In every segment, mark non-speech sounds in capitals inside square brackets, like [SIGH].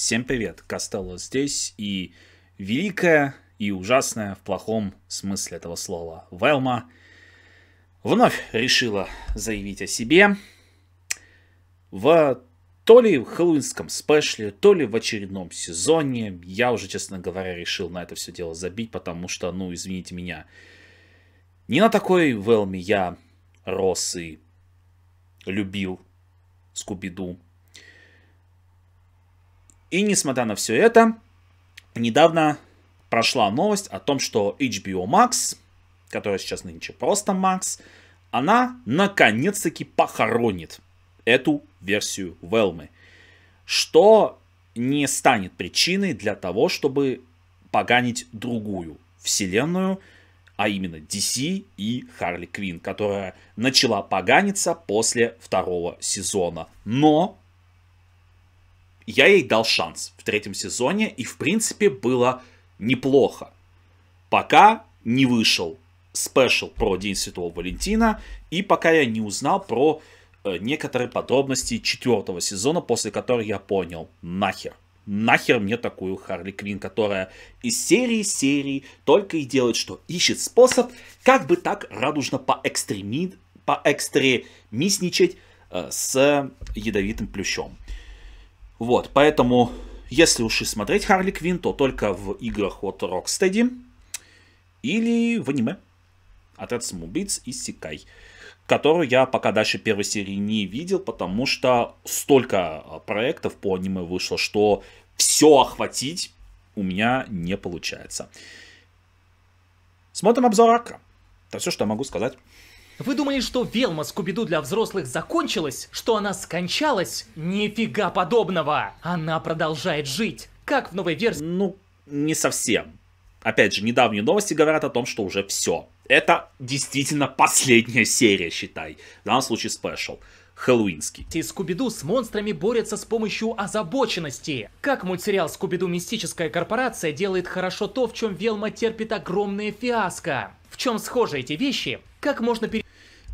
Всем привет, Костелло здесь, и великая и ужасная в плохом смысле этого слова Велма вновь решила заявить о себе в то ли в хэллоуинском спешле, то ли в очередном сезоне. Я уже, честно говоря, решил на это все дело забить, потому что, ну, извините меня, не на такой Велме я рос и любил Скуби-Ду. И несмотря на все это, недавно прошла новость о том, что HBO Max, которая сейчас нынче просто Max, она наконец-таки похоронит эту версию Велмы, что не станет причиной для того, чтобы поганить другую вселенную, а именно DC и Харли Квин, которая начала поганиться после второго сезона. Но я ей дал шанс в третьем сезоне, и в принципе было неплохо. Пока не вышел спешл про День Святого Валентина, и пока я не узнал про э, некоторые подробности четвертого сезона, после которых я понял, нахер. Нахер мне такую Харли Квин, которая из серии серии только и делает, что ищет способ, как бы так радужно поэкстреми... поэкстремисничать э, с ядовитым плющом. Вот, поэтому, если уж и смотреть Харли Квин, то только в играх от Rocksteady или в аниме от Red Самоубийц и Сикай, которую я пока дальше первой серии не видел, потому что столько а, проектов по аниме вышло, что все охватить у меня не получается. Смотрим обзор Акра. Это все, что я могу сказать. Вы думали, что Велма Скуби-Ду для взрослых закончилась? Что она скончалась? Нифига подобного! Она продолжает жить, как в новой версии... Ну, не совсем. Опять же, недавние новости говорят о том, что уже все. Это действительно последняя серия, считай. В данном случае спешл хэллоуинский. Скуби-Ду с монстрами борется с помощью озабоченности. Как мультсериал Скуби-Ду «Мистическая корпорация» делает хорошо то, в чем Велма терпит огромное фиаско. В чем схожи эти вещи? Как можно пере...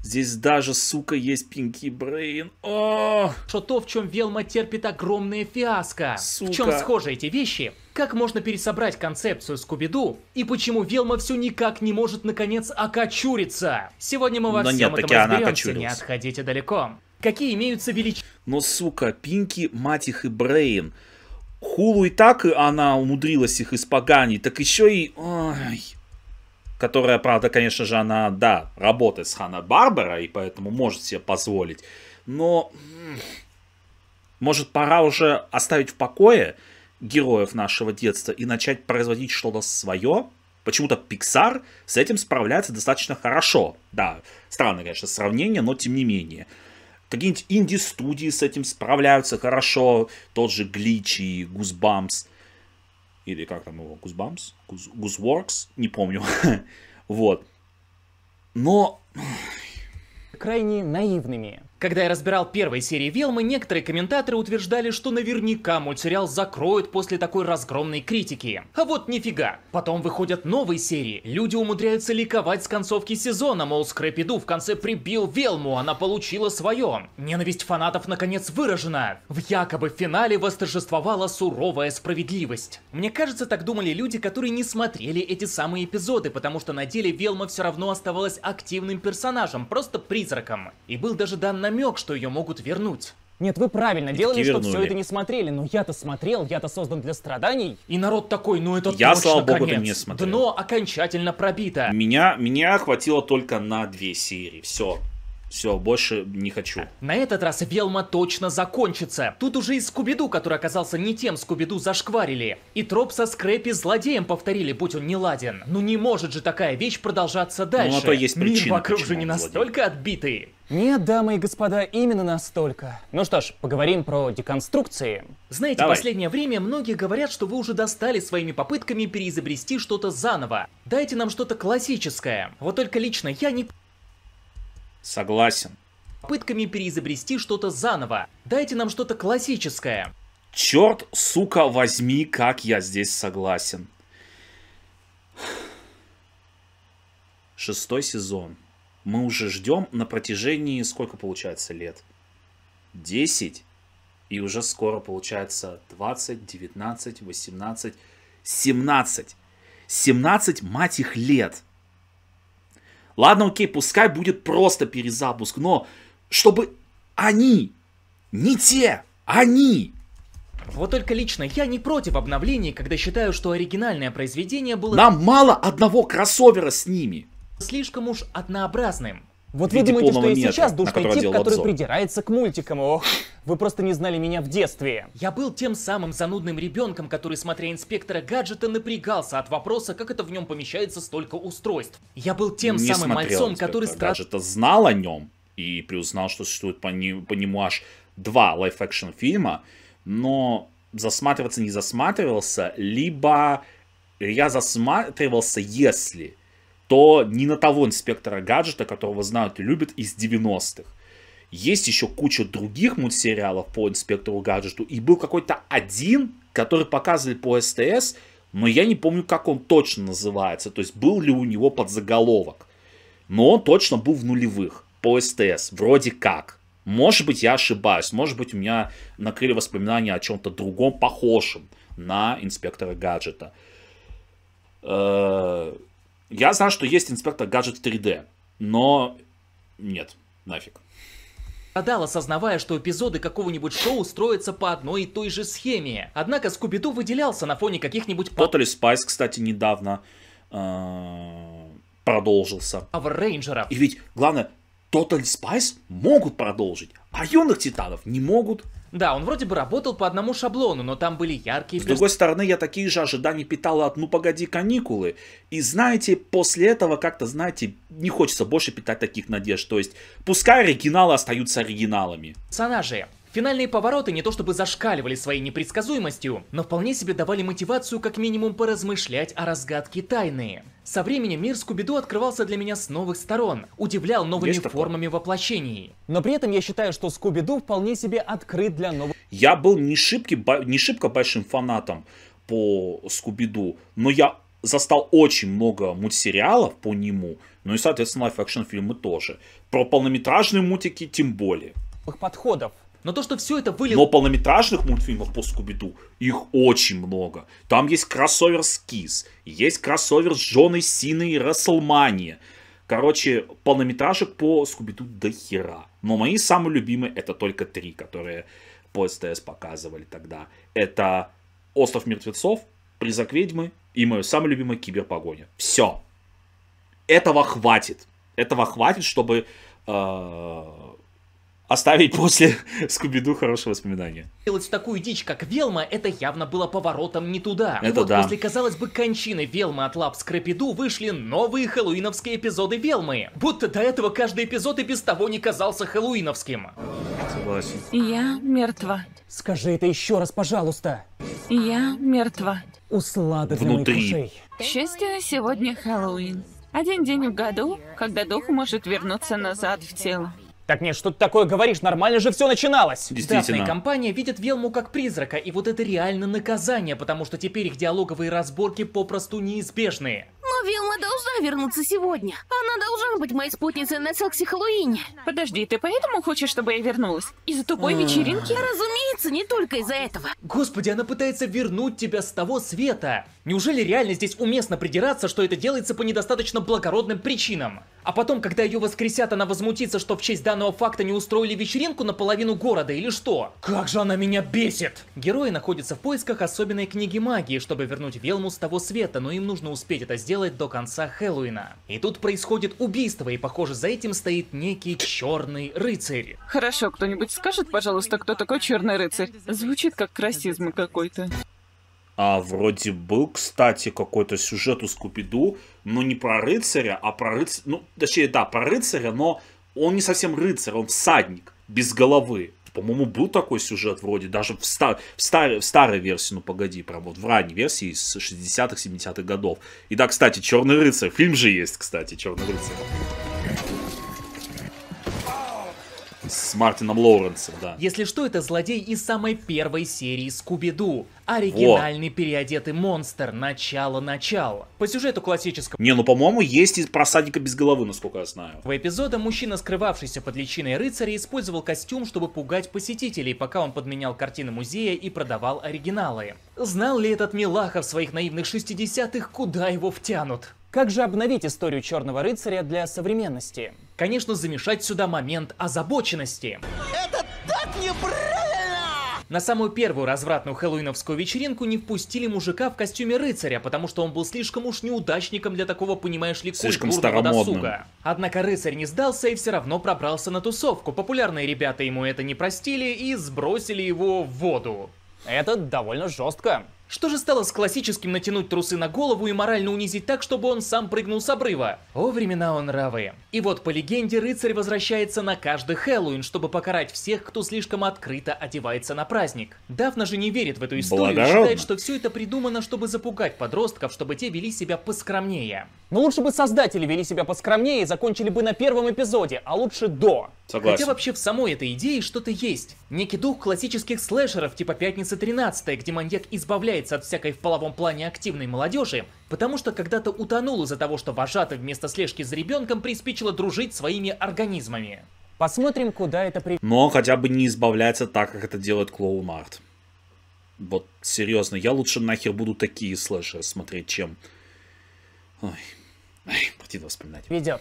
Здесь даже, сука, есть Пинки Брейн. О! Что то, в чем Велма терпит огромное фиаско. Сука. В чем схожи эти вещи? Как можно пересобрать концепцию Скуби-Ду? И почему Велма все никак не может, наконец, окочуриться? Сегодня мы во Но всем нет, этом разберемся, не отходите далеко. Какие имеются величины? Но, сука, Пинки, мать их и Брейн. Хулу и так она умудрилась их испоганить, так еще и... Ой которая, правда, конечно же, она, да, работает с Ханна Барбара, и поэтому может себе позволить, но может пора уже оставить в покое героев нашего детства и начать производить что-то свое? Почему-то Pixar с этим справляется достаточно хорошо. Да, странное, конечно, сравнение, но тем не менее. Какие-нибудь инди-студии с этим справляются хорошо, тот же Глич и Гузбамс – или как там его, Goosebumps, Gooseworks, не помню. [LAUGHS] вот. Но... Крайне наивными когда я разбирал первые серии Велмы, некоторые комментаторы утверждали, что наверняка мультсериал закроют после такой разгромной критики. А вот нифига. Потом выходят новые серии. Люди умудряются ликовать с концовки сезона, мол, Скрэпиду в конце прибил Велму, она получила свое. Ненависть фанатов наконец выражена. В якобы финале восторжествовала суровая справедливость. Мне кажется, так думали люди, которые не смотрели эти самые эпизоды, потому что на деле Велма все равно оставалась активным персонажем, просто призраком. И был даже дан намек, что ее могут вернуть. Нет, вы правильно и делали, что все это не смотрели, но ну, я-то смотрел, я-то создан для страданий. И народ такой, ну это Я, точно слава конец. это не смотрел. Дно окончательно пробито. Меня, меня хватило только на две серии, все. Все, больше не хочу. На этот раз Велма точно закончится. Тут уже и Скубиду, который оказался не тем Скубиду, зашкварили. И троп со Скрэппи злодеем повторили, будь он не ладен. Ну не может же такая вещь продолжаться ну, дальше. Ну, а то есть причина, Мир вокруг же не настолько злодей. отбитый. Нет, дамы и господа, именно настолько. Ну что ж, поговорим про деконструкции. Знаете, Давай. последнее время многие говорят, что вы уже достали своими попытками переизобрести что-то заново. Дайте нам что-то классическое. Вот только лично я не... Согласен. Попытками переизобрести что-то заново. Дайте нам что-то классическое. Черт, сука, возьми, как я здесь согласен. Шестой сезон мы уже ждем на протяжении сколько получается лет? 10. И уже скоро получается 20, 19, 18, 17. 17, мать их, лет. Ладно, окей, пускай будет просто перезапуск, но чтобы они, не те, они, вот только лично я не против обновлений, когда считаю, что оригинальное произведение было... Нам мало одного кроссовера с ними слишком уж однообразным. Вот вы думаете, что я метра, сейчас душный тип, который обзор. придирается к мультикам. Ох, вы просто не знали меня в детстве. Я был тем самым занудным ребенком, который, смотря инспектора гаджета, напрягался от вопроса, как это в нем помещается столько устройств. Я был тем не самым мальцом, который... Гаджета знал о нем и приузнал, что существует по, не, по нему аж два лайф-экшн фильма, но засматриваться не засматривался, либо я засматривался, если то не на того инспектора гаджета, которого знают и любят из 90-х. Есть еще куча других мультсериалов по инспектору гаджету, и был какой-то один, который показывали по СТС, но я не помню, как он точно называется, то есть был ли у него подзаголовок. Но он точно был в нулевых, по СТС, вроде как. Может быть, я ошибаюсь, может быть, у меня накрыли воспоминания о чем-то другом, похожем на инспектора гаджета. Э, я знал, что есть инспектор гаджет 3D, но нет, нафиг. Страдал, осознавая, что эпизоды какого-нибудь шоу строятся по одной и той же схеме. Однако Скуби-Ду выделялся на фоне каких-нибудь... Totally спайс, кстати, недавно э, продолжился. Power Rangers. И ведь, главное, Total спайс могут продолжить, а юных титанов не могут. Да, он вроде бы работал по одному шаблону, но там были яркие... С другой стороны, я такие же ожидания питал от «Ну погоди, каникулы». И знаете, после этого как-то, знаете, не хочется больше питать таких надежд. То есть, пускай оригиналы остаются оригиналами. Персонажи. Финальные повороты не то чтобы зашкаливали своей непредсказуемостью, но вполне себе давали мотивацию как минимум поразмышлять о разгадке тайны. Со временем мир Скуби-Ду открывался для меня с новых сторон, удивлял новыми Есть формами воплощений. Но при этом я считаю, что Скуби-Ду вполне себе открыт для новых... Я был не, шибки, не шибко большим фанатом по Скуби-Ду, но я застал очень много мультсериалов по нему, ну и, соответственно, лайф-экшн фильмы тоже. Про полнометражные мультики тем более. ...подходов. Но то, что все это вылилось... Но полнометражных мультфильмов по Скуби-Ду их очень много. Там есть кроссовер с Кис, есть кроссовер с Джоной Синой и Расселмания. Короче, полнометражек по Скуби-Ду до хера. Но мои самые любимые это только три, которые по СТС показывали тогда. Это «Остров мертвецов», «Призрак ведьмы» и мое самое любимое «Киберпогоня». Все. Этого хватит. Этого хватит, чтобы э, оставить после [LAUGHS] Скуби-Ду хорошие воспоминания. Делать такую дичь, как Велма, это явно было поворотом не туда. Это вот да. после, казалось бы, кончины Велмы от лап Скрэпиду вышли новые хэллоуиновские эпизоды Велмы. Будто до этого каждый эпизод и без того не казался хэллоуиновским. Согласен. Я мертва. Скажи это еще раз, пожалуйста. Я мертва. Услада для моих ушей. К счастью, сегодня Хэллоуин. Один день в году, когда дух может вернуться назад в тело. Так нет, что ты такое говоришь? Нормально же все начиналось. Действительно. компания видит Велму как призрака, и вот это реально наказание, потому что теперь их диалоговые разборки попросту неизбежные. Ну Вилма должна вернуться сегодня. Она должна быть моей спутницей на сексе Хэллоуине. Подожди, ты поэтому хочешь, чтобы я вернулась? Из-за тупой вечеринки? Разумеется, не только из-за этого. Господи, она пытается вернуть тебя с того света. Неужели реально здесь уместно придираться, что это делается по недостаточно благородным причинам? А потом, когда ее воскресят, она возмутится, что в честь данного факта не устроили вечеринку на половину города или что? Как же она меня бесит! Герои находятся в поисках особенной книги магии, чтобы вернуть Велму с того света, но им нужно успеть это сделать сделать до конца Хэллоуина. И тут происходит убийство, и похоже за этим стоит некий черный рыцарь. Хорошо, кто-нибудь скажет, пожалуйста, кто такой черный рыцарь? Звучит как расизм какой-то. А вроде был, кстати, какой-то сюжет у Скупиду но не про рыцаря, а про рыцаря... Ну, точнее, да, про рыцаря, но он не совсем рыцарь, он всадник, без головы. По-моему, был такой сюжет вроде, даже в, стар, в, стар, в старой версии, ну погоди, прям вот в ранней версии с 60-х, 70-х годов. И да, кстати, Черный рыцарь, фильм же есть, кстати, Черный рыцарь. С Мартином Лоуренсом, да. Если что, это злодей из самой первой серии Скуби-Ду. Оригинальный вот. переодетый монстр. Начало-начало. По сюжету классическому. Не, ну по-моему, есть и про садика без головы, насколько я знаю. В эпизоде мужчина, скрывавшийся под личиной рыцаря, использовал костюм, чтобы пугать посетителей, пока он подменял картины музея и продавал оригиналы. Знал ли этот Милаха в своих наивных 60-х, куда его втянут? Как же обновить историю Черного Рыцаря для современности? конечно, замешать сюда момент озабоченности. Это так неправильно! На самую первую развратную хэллоуиновскую вечеринку не впустили мужика в костюме рыцаря, потому что он был слишком уж неудачником для такого, понимаешь ли, слишком досуга. Однако рыцарь не сдался и все равно пробрался на тусовку. Популярные ребята ему это не простили и сбросили его в воду. Это довольно жестко. Что же стало с классическим натянуть трусы на голову и морально унизить так, чтобы он сам прыгнул с обрыва? О, времена он нравы! И вот по легенде рыцарь возвращается на каждый Хэллоуин, чтобы покарать всех, кто слишком открыто одевается на праздник. Дафна же не верит в эту историю и считает, что все это придумано, чтобы запугать подростков, чтобы те вели себя поскромнее. Но ну, лучше бы создатели вели себя поскромнее и закончили бы на первом эпизоде, а лучше до. Согласен. Хотя вообще в самой этой идее что-то есть. Некий дух классических слэшеров типа «Пятница 13», где маньяк избавляет отличается от всякой в половом плане активной молодежи, потому что когда-то утонул из-за того, что вожатый вместо слежки за ребенком приспичило дружить своими организмами. Посмотрим, куда это при... Но хотя бы не избавляется так, как это делает Клоун Арт. Вот, серьезно, я лучше нахер буду такие слэшеры смотреть, чем... Ой, Ой противно вспоминать. Ведет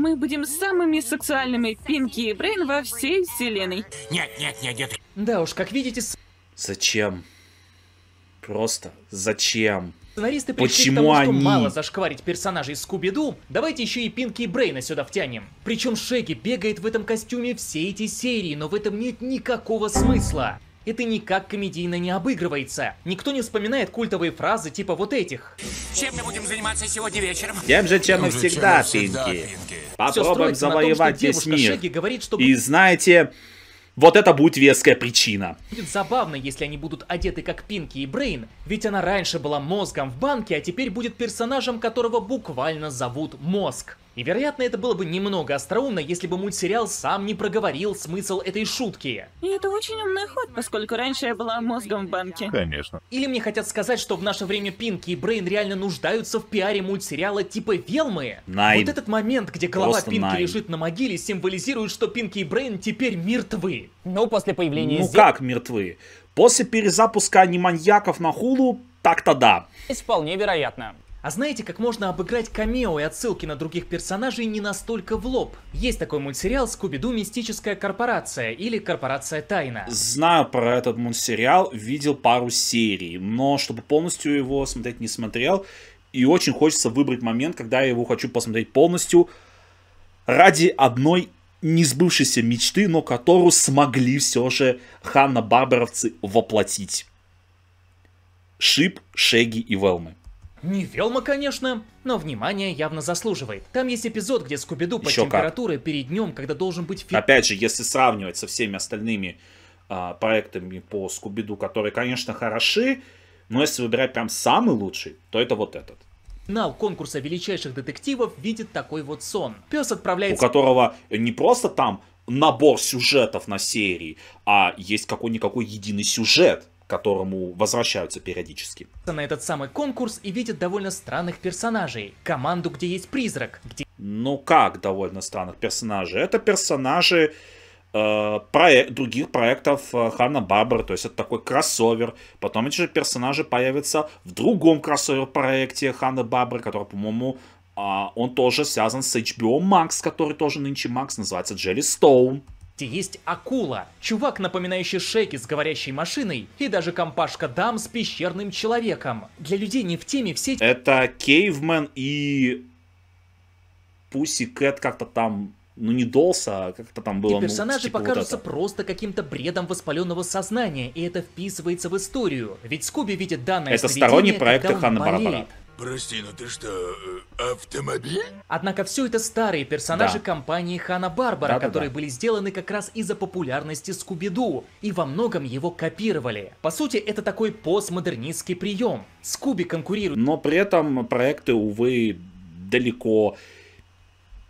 мы будем самыми сексуальными Пинки и Брейн во всей вселенной. Нет, нет, нет, нет. Да уж, как видите... С... Зачем? Просто зачем? Сценаристы пришли Почему к тому, что мало зашкварить персонажей Скуби-Ду, давайте еще и Пинки и Брейна сюда втянем. Причем Шеги бегает в этом костюме все эти серии, но в этом нет никакого смысла. Это никак комедийно не обыгрывается. Никто не вспоминает культовые фразы типа вот этих. Чем мы будем заниматься сегодня вечером? Тем же, чем, тем и всегда, чем всегда, Пинки. Пинки. Попробуем завоевать том, весь мир. Шеги говорит, чтобы... И знаете, вот это будет веская причина. Будет забавно, если они будут одеты как Пинки и Брейн, ведь она раньше была мозгом в банке, а теперь будет персонажем, которого буквально зовут Мозг. И, вероятно, это было бы немного остроумно, если бы мультсериал сам не проговорил смысл этой шутки. И это очень умный ход, поскольку раньше я была мозгом в банке. Конечно. Или мне хотят сказать, что в наше время Пинки и Брейн реально нуждаются в пиаре мультсериала типа Велмы? Найн. Вот этот момент, где голова Просто Пинки найн. лежит на могиле, символизирует, что Пинки и Брейн теперь мертвы. Ну, после появления... Ну здесь... как мертвы? После перезапуска аниманьяков на Хулу, так-то да. Вполне вероятно. А знаете, как можно обыграть камео и отсылки на других персонажей не настолько в лоб? Есть такой мультсериал «Скуби-Ду. Мистическая корпорация» или «Корпорация Тайна». Знаю про этот мультсериал, видел пару серий, но чтобы полностью его смотреть не смотрел. И очень хочется выбрать момент, когда я его хочу посмотреть полностью ради одной несбывшейся мечты, но которую смогли все же Ханна Барбаровцы воплотить. Шип, Шеги и Велмы. Не Велма, конечно, но внимание явно заслуживает. Там есть эпизод, где Скуби-Ду по Еще температуре как. перед днем, когда должен быть... Фи... Опять же, если сравнивать со всеми остальными а, проектами по Скуби-Ду, которые, конечно, хороши, но если выбирать прям самый лучший, то это вот этот. Финал конкурса величайших детективов видит такой вот сон. Пес отправляется... У которого не просто там набор сюжетов на серии, а есть какой-никакой единый сюжет которому возвращаются периодически. На этот самый конкурс и видят довольно странных персонажей. Команду, где есть призрак. Где... Ну как довольно странных персонажей? Это персонажи э, проект, других проектов э, Ханна Барбара, то есть это такой кроссовер. Потом эти же персонажи появятся в другом кроссовер-проекте Ханна Барбары, который, по-моему, э, он тоже связан с HBO Max, который тоже нынче Max, называется Джелли Стоун где есть акула, чувак, напоминающий Шеки с говорящей машиной, и даже компашка дам с пещерным человеком. Для людей не в теме все... Это Кейвмен и... Пусси Кэт как-то там ну не Долса, а как-то там было. И ну, персонажи ну, типа покажутся вот просто каким-то бредом воспаленного сознания, и это вписывается в историю. Ведь Скуби видит данное Это сторонний проект Ханна Барбара. Прости, но ты что, э, Автомобиль? Однако все это старые персонажи да. компании Хана Барбара, да, которые да, да. были сделаны как раз из-за популярности Скуби-Ду и во многом его копировали. По сути, это такой постмодернистский прием. Скуби конкурирует. Но при этом проекты, увы, далеко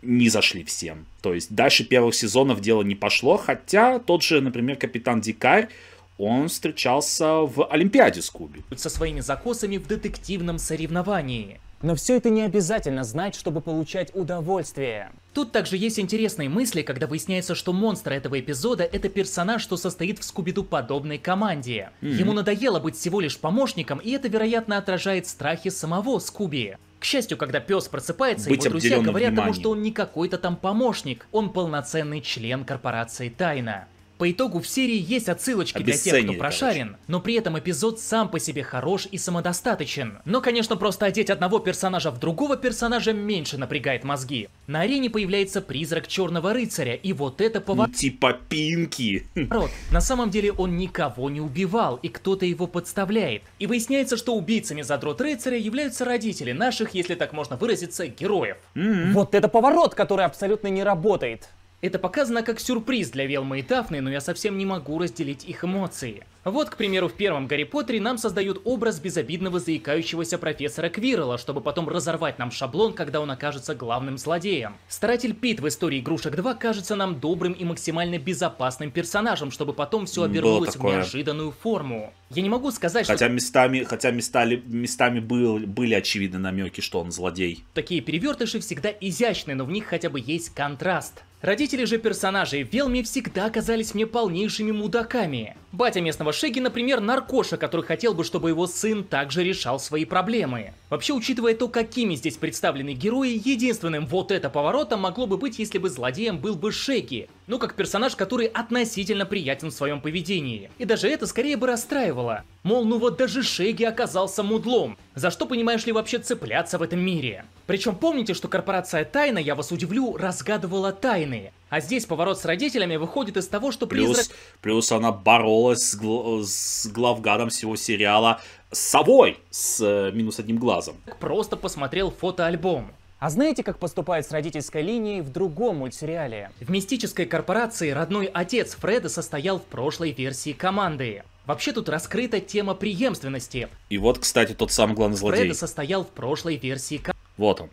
не зашли всем. То есть дальше первых сезонов дело не пошло, хотя тот же, например, Капитан Дикарь, он встречался в Олимпиаде Скуби. Со своими закосами в детективном соревновании. Но все это не обязательно знать, чтобы получать удовольствие. Тут также есть интересные мысли, когда выясняется, что монстр этого эпизода — это персонаж, что состоит в Скубиду подобной команде. Mm-hmm. Ему надоело быть всего лишь помощником, и это, вероятно, отражает страхи самого Скуби. К счастью, когда пес просыпается, Быть его друзья говорят вниманием. ему, что он не какой-то там помощник, он полноценный член корпорации Тайна. По итогу в серии есть отсылочки для тех, кто прошарен, короче. но при этом эпизод сам по себе хорош и самодостаточен. Но, конечно, просто одеть одного персонажа в другого персонажа меньше напрягает мозги. На арене появляется призрак Черного Рыцаря, и вот это поворот... Ну, типа Пинки. Рот. На самом деле он никого не убивал, и кто-то его подставляет. И выясняется, что убийцами задрот Рыцаря являются родители наших, если так можно выразиться, героев. Mm -hmm. Вот это поворот, который абсолютно не работает. Это показано как сюрприз для Велмы и Дафны, но я совсем не могу разделить их эмоции. Вот, к примеру, в первом Гарри Поттере нам создают образ безобидного заикающегося профессора Квиррелла, чтобы потом разорвать нам шаблон, когда он окажется главным злодеем. Старатель Пит в истории игрушек 2 кажется нам добрым и максимально безопасным персонажем, чтобы потом все обернулось в неожиданную форму. Я не могу сказать, хотя что... Местами, хотя местами, местами был, были очевидны намеки, что он злодей. Такие перевертыши всегда изящны, но в них хотя бы есть контраст. Родители же персонажей Велми всегда казались мне полнейшими мудаками. Батя местного Шеги, например, наркоша, который хотел бы, чтобы его сын также решал свои проблемы. Вообще, учитывая то, какими здесь представлены герои, единственным вот это поворотом могло бы быть, если бы злодеем был бы Шеги, ну как персонаж, который относительно приятен в своем поведении. И даже это скорее бы расстраивало. Мол, ну вот даже Шеги оказался мудлом. За что, понимаешь ли, вообще цепляться в этом мире? Причем помните, что корпорация Тайна, я вас удивлю, разгадывала тайны. А здесь поворот с родителями выходит из того, что плюс, призрак... Плюс она боролась с, гл... с главгадом всего сериала с собой с э, минус одним глазом. Просто посмотрел фотоальбом. А знаете, как поступает с родительской линией в другом мультсериале? В мистической корпорации родной отец Фреда состоял в прошлой версии команды. Вообще тут раскрыта тема преемственности. И вот, кстати, тот самый главный злодей. Фреда состоял в прошлой версии... Вот он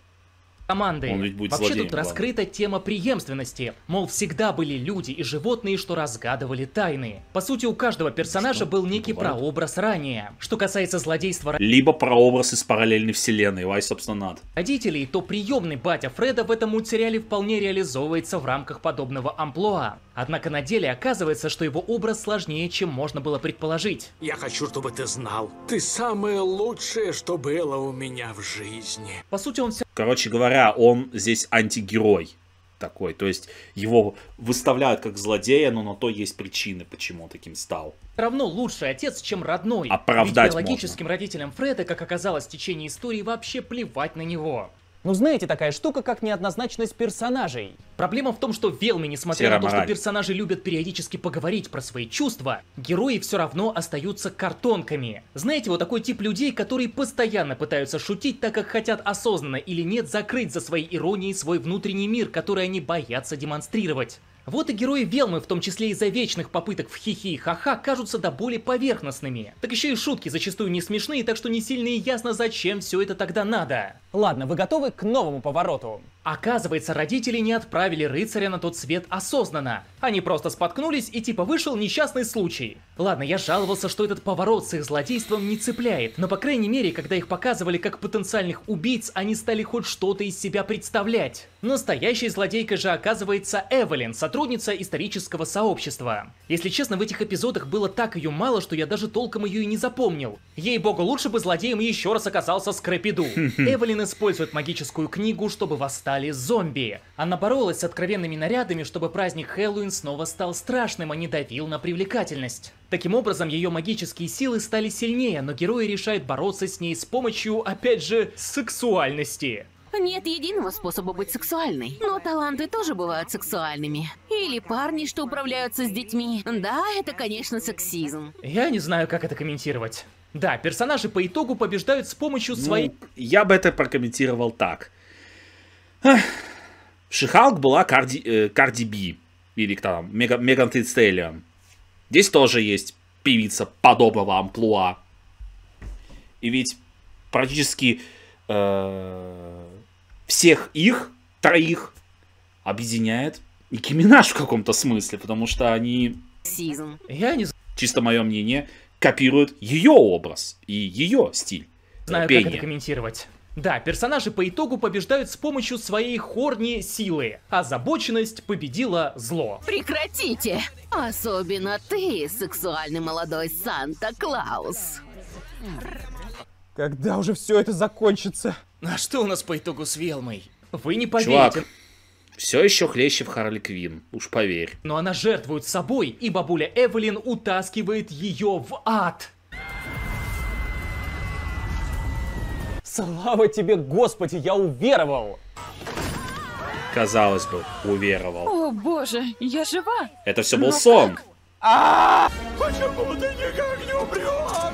команды. Он ведь будет Вообще тут ладно. раскрыта тема преемственности. Мол, всегда были люди и животные, что разгадывали тайны. По сути, у каждого персонажа что? был некий Бывает? прообраз ранее. Что касается злодейства... Либо прообраз из параллельной вселенной, Вай, собственно, надо. Родителей, то приемный батя Фреда в этом мультсериале вполне реализовывается в рамках подобного амплуа. Однако на деле оказывается, что его образ сложнее, чем можно было предположить. Я хочу, чтобы ты знал, ты самое лучшее, что было у меня в жизни. По сути, он все Короче говоря, он здесь антигерой такой. То есть его выставляют как злодея, но на то есть причины, почему он таким стал. равно лучший отец, чем родной. Оправдать Ведь биологическим можно. родителям Фреда, как оказалось в течение истории, вообще плевать на него. Ну знаете, такая штука, как неоднозначность персонажей. Проблема в том, что Велми, несмотря Сера на то, мораль. что персонажи любят периодически поговорить про свои чувства, герои все равно остаются картонками. Знаете, вот такой тип людей, которые постоянно пытаются шутить, так как хотят осознанно или нет закрыть за своей иронией свой внутренний мир, который они боятся демонстрировать. Вот и герои Велмы, в том числе из-за вечных попыток в хихи и ха-ха, кажутся до боли поверхностными. Так еще и шутки зачастую не смешные, так что не сильно и ясно, зачем все это тогда надо. Ладно, вы готовы к новому повороту? Оказывается, родители не отправили рыцаря на тот свет осознанно. Они просто споткнулись и типа вышел несчастный случай. Ладно, я жаловался, что этот поворот с их злодейством не цепляет, но по крайней мере, когда их показывали как потенциальных убийц, они стали хоть что-то из себя представлять. Настоящей злодейкой же оказывается Эвелин, сотрудница исторического сообщества. Если честно, в этих эпизодах было так ее мало, что я даже толком ее и не запомнил. Ей-богу, лучше бы злодеем еще раз оказался Скрэпиду. [LAUGHS] Эвелин Лин использует магическую книгу, чтобы восстали зомби. Она боролась с откровенными нарядами, чтобы праздник Хэллоуин снова стал страшным, а не давил на привлекательность. Таким образом, ее магические силы стали сильнее, но герои решают бороться с ней с помощью, опять же, сексуальности. Нет единого способа быть сексуальной. Но таланты тоже бывают сексуальными. Или парни, что управляются с детьми. Да, это, конечно, сексизм. Я не знаю, как это комментировать. Да, персонажи по итогу побеждают с помощью ну, Я бы это прокомментировал так. Шихалк была Карди, э, Карди Би. Или там? Меган Титстеллиан. Здесь тоже есть певица подобного амплуа. И ведь практически э, всех их, троих, объединяет Nicki Минаж в каком-то смысле, потому что они... Season. Я не... Чисто мое мнение копируют ее образ и ее стиль. Знаю, пения. как это комментировать. Да, персонажи по итогу побеждают с помощью своей хорни силы. Озабоченность победила зло. Прекратите! Особенно ты, сексуальный молодой Санта-Клаус. Когда уже все это закончится? А что у нас по итогу с Велмой? Вы не поверите. Чувак, все еще хлеще в Харли Квин, уж поверь. Но она жертвует собой, и бабуля Эвелин утаскивает ее в ад. Слава тебе, Господи, я уверовал! Казалось бы, уверовал. О боже, я жива! Это все был Но сон! Как? А -а -а! Почему ты никак не умрешь?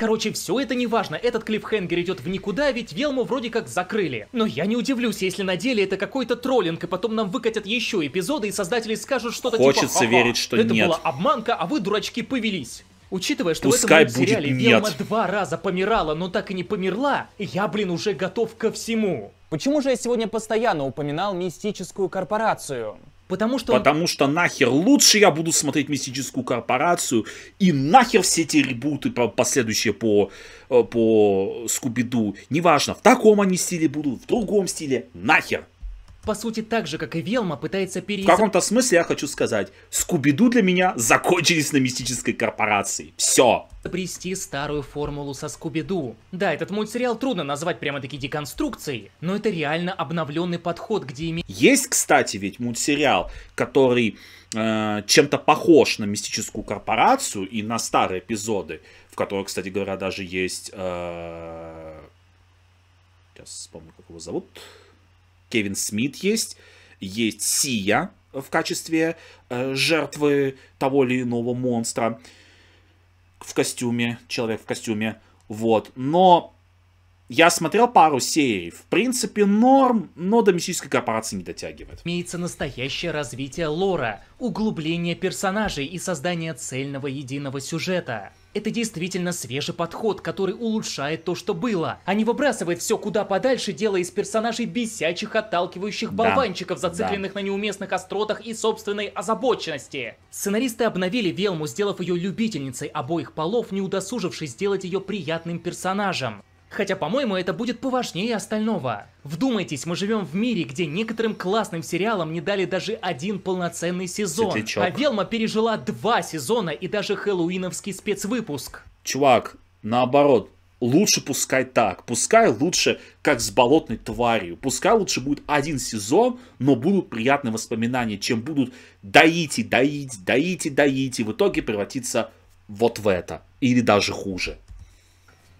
Короче, все это не важно, этот клиффхенгер идет в никуда, ведь Велму вроде как закрыли. Но я не удивлюсь, если на деле это какой-то троллинг, и потом нам выкатят еще эпизоды, и создатели скажут что-то типа Хочется верить, что это нет. Это была обманка, а вы, дурачки, повелись. Учитывая, что Пускай в этом сериале нет. Велма два раза помирала, но так и не померла, я, блин, уже готов ко всему. Почему же я сегодня постоянно упоминал мистическую корпорацию? Потому что... Потому что нахер лучше я буду смотреть «Мистическую корпорацию» и нахер все эти ребуты последующие по, э, по Скуби-Ду. Неважно, в таком они стиле будут, в другом стиле, нахер по сути, так же, как и Велма, пытается перейти. В каком-то смысле я хочу сказать, Скуби-Ду для меня закончились на мистической корпорации. Все. Обрести старую формулу со Скуби-Ду. Да, этот мультсериал трудно назвать прямо-таки деконструкцией, но это реально обновленный подход, где ими... Есть, кстати, ведь мультсериал, который э, чем-то похож на мистическую корпорацию и на старые эпизоды, в которых, кстати говоря, даже есть... Э... Сейчас вспомню, как его зовут Кевин Смит есть, есть Сия в качестве э, жертвы того или иного монстра в костюме, человек в костюме, вот. Но я смотрел пару серий. В принципе, норм, но до мистической корпорации не дотягивает. Имеется настоящее развитие лора, углубление персонажей и создание цельного единого сюжета. Это действительно свежий подход, который улучшает то, что было, а не выбрасывает все куда подальше, делая из персонажей бесячих, отталкивающих болванчиков, да. зацикленных да. на неуместных остротах и собственной озабоченности. Сценаристы обновили Велму, сделав ее любительницей обоих полов, не удосужившись сделать ее приятным персонажем. Хотя, по-моему, это будет поважнее остального. Вдумайтесь, мы живем в мире, где некоторым классным сериалам не дали даже один полноценный сезон. Светлячок. А Велма пережила два сезона и даже хэллоуиновский спецвыпуск. Чувак, наоборот, лучше пускай так. Пускай лучше, как с болотной тварью. Пускай лучше будет один сезон, но будут приятные воспоминания, чем будут доите, доить, доите, и В итоге превратиться вот в это. Или даже хуже.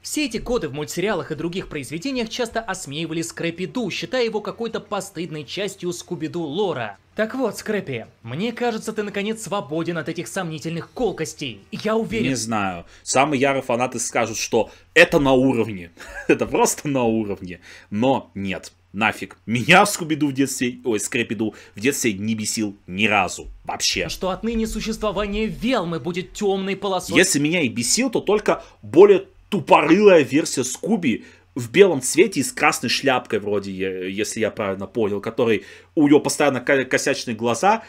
Все эти годы в мультсериалах и других произведениях часто осмеивали Скрэппи-Ду, считая его какой-то постыдной частью Скуби-Ду лора. Так вот, Скрэппи, мне кажется, ты наконец свободен от этих сомнительных колкостей. Я уверен... Не знаю. Самые ярые фанаты скажут, что это на уровне. [LAUGHS] это просто на уровне. Но нет, нафиг. Меня Скуби-Ду в детстве, ой, Скрэппи-Ду в детстве не бесил ни разу. Вообще. Что отныне существование Велмы будет темной полосой. Если меня и бесил, то только более тупорылая версия Скуби в белом цвете и с красной шляпкой вроде, если я правильно понял, который у него постоянно косячные глаза,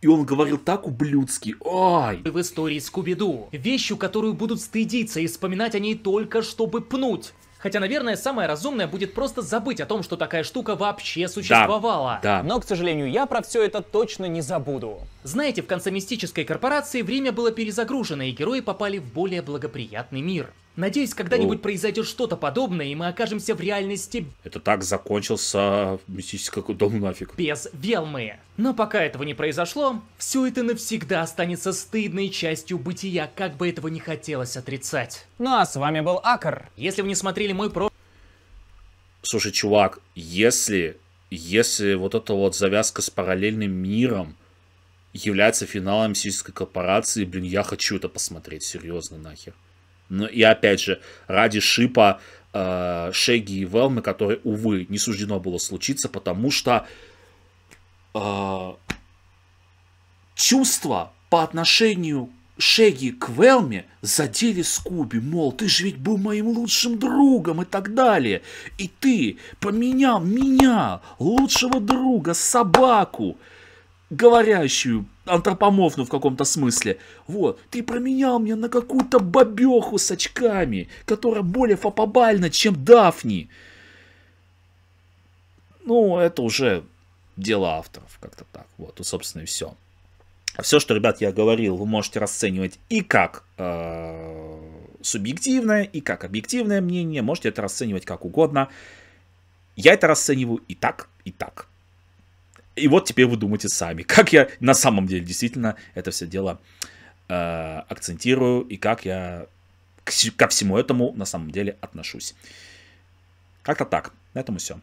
и он говорил так ублюдски. Ой! В истории Скуби-Ду. Вещью, которую будут стыдиться и вспоминать о ней только, чтобы пнуть. Хотя, наверное, самое разумное будет просто забыть о том, что такая штука вообще существовала. Да, да. Но, к сожалению, я про все это точно не забуду. Знаете, в конце мистической корпорации время было перезагружено, и герои попали в более благоприятный мир. Надеюсь, когда-нибудь ну, произойдет что-то подобное, и мы окажемся в реальности... Это так закончился мистический дом нафиг. Без Велмы. Но пока этого не произошло, все это навсегда останется стыдной частью бытия, как бы этого не хотелось отрицать. Ну а с вами был Акар. Если вы не смотрели мой про... Слушай, чувак, если... Если вот эта вот завязка с параллельным миром является финалом сельской корпорации, блин, я хочу это посмотреть, серьезно нахер. Но ну, и опять же, ради шипа э, Шеги и Велмы, которые, увы, не суждено было случиться, потому что э, чувства по отношению Шеги к Велме задели Скуби, мол, ты же ведь был моим лучшим другом и так далее. И ты поменял меня, лучшего друга, собаку говорящую, антропомофну в каком-то смысле. Вот, ты променял меня на какую-то бабеху с очками, которая более фапобальна, чем Дафни. Ну, это уже дело авторов, как-то так. Вот, тут, собственно, и все. Все, что, ребят, я говорил, вы можете расценивать и как э, субъективное, и как объективное мнение. Можете это расценивать как угодно. Я это расцениваю и так, и так. И вот теперь вы думаете сами, [LAUGHS] как я на самом деле действительно это все дело э, акцентирую и как я к, ко всему этому на самом деле отношусь. Как-то так. На этом и все.